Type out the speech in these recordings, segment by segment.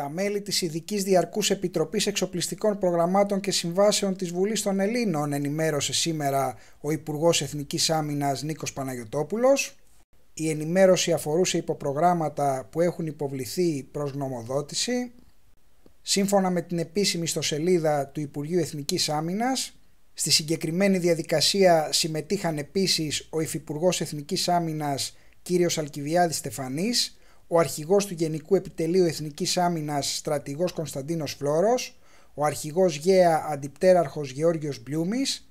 τα μέλη της ειδικής Διαρκούς Επιτροπής Εξοπλιστικών Προγραμμάτων και Συμβάσεων της Βουλής των Ελλήνων ενημέρωσε σήμερα ο Υπουργός Εθνικής Άμυνας Νίκος Παναγιωτόπουλος. Η ενημέρωση αφορούσε υποπρογράμματα που έχουν υποβληθεί προς γνωμοδότηση. Σύμφωνα με την επίσημη ιστοσελίδα του Υπουργείου Εθνικής Άμυνας, στη συγκεκριμένη διαδικασία συμμετείχαν επίσης ο Υφυπουργός Εθνικής Άμυνας κ. Αλκιβιάδης Στεφανής, ο αρχηγός του Γενικού Επιτελείου Εθνικής Άμυνας στρατηγός Κωνσταντίνος Φλόρος, ο αρχηγός Γέα αντιπτέραρχος Γεώργιος Μπλιούμης,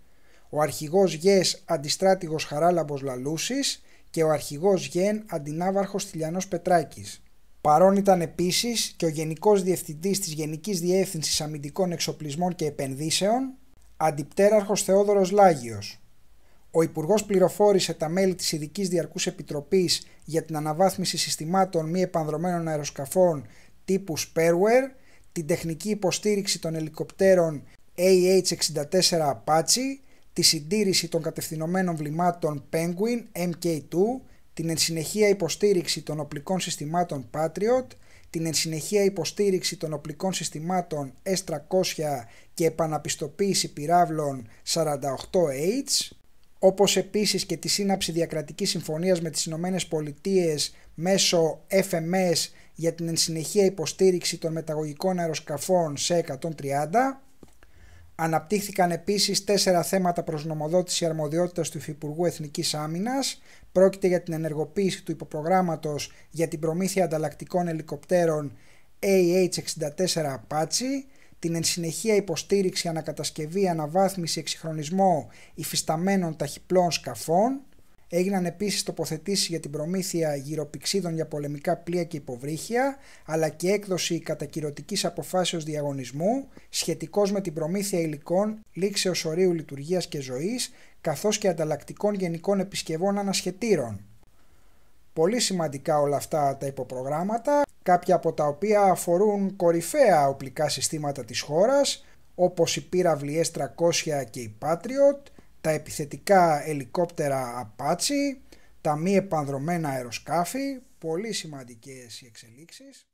ο αρχηγός Γες αντιστράτηγος Χαράλαμπος Λαλούσης και ο αρχηγός Γεν αντινάβαρχος Τηλιανός Πετράκης. Παρόν ήταν επίσης και ο Γενικός Διευθυντής της Γενικής Διεύθυνσης Αμυντικών Εξοπλισμών και Επενδύσεων, Αντιπτέραρχος Θεόδωρος Λάγιος. Ο Υπουργός πληροφόρησε τα μέλη της Ειδικής Διαρκούς Επιτροπής για την αναβάθμιση συστημάτων μη επανδρομένων αεροσκαφών τύπους Sperware, την τεχνική υποστήριξη των ελικοπτέρων AH-64 Apache, τη συντήρηση των κατευθυνωμένων βλημάτων Penguin MK2, την ενσυνεχεία υποστήριξη των οπλικών συστημάτων Patriot, την ενσυνεχεία υποστήριξη των οπλικών συστημάτων S300 και επαναπιστοποίηση πυράβλων 48H, όπως επίσης και τη σύναψη διακρατικής συμφωνίας με τις Ηνωμένες Πολιτείες μέσω FMS για την ενσυνεχεία υποστήριξη των μεταγωγικών αεροσκαφών σε 130. Αναπτύχθηκαν επίσης τέσσερα θέματα προς νομοδότηση αρμοδιότητας του Υφυπουργού Εθνικής Άμυνας. Πρόκειται για την ενεργοποίηση του υποπρογράμματος για την προμήθεια ανταλλακτικών ελικοπτέρων AH-64 Apache, την ενσυνεχεία υποστήριξη, ανακατασκευή, αναβάθμιση, εξυγχρονισμό υφισταμένων ταχυπλών σκαφών. Έγιναν επίσης τοποθετήσεις για την προμήθεια γυροπηξίδων για πολεμικά πλοία και υποβρύχια, αλλά και έκδοση κατακυρωτικής αποφάσεως διαγωνισμού, σχετικός με την προμήθεια υλικών, λήξεως ορίου λειτουργίας και ζωής, καθώς και ανταλλακτικών γενικών επισκευών ανασχετήρων. Πολύ σημαντικά όλα αυτά τα υποπρογράμματα κάποια από τα οποία αφορούν κορυφαία οπλικά συστήματα της χώρας, όπως οι πύραυλοι S300 και η Patriot, τα επιθετικά ελικόπτερα Apache, τα μη επανδρομένα αεροσκάφη, πολύ σημαντικές οι εξελίξεις.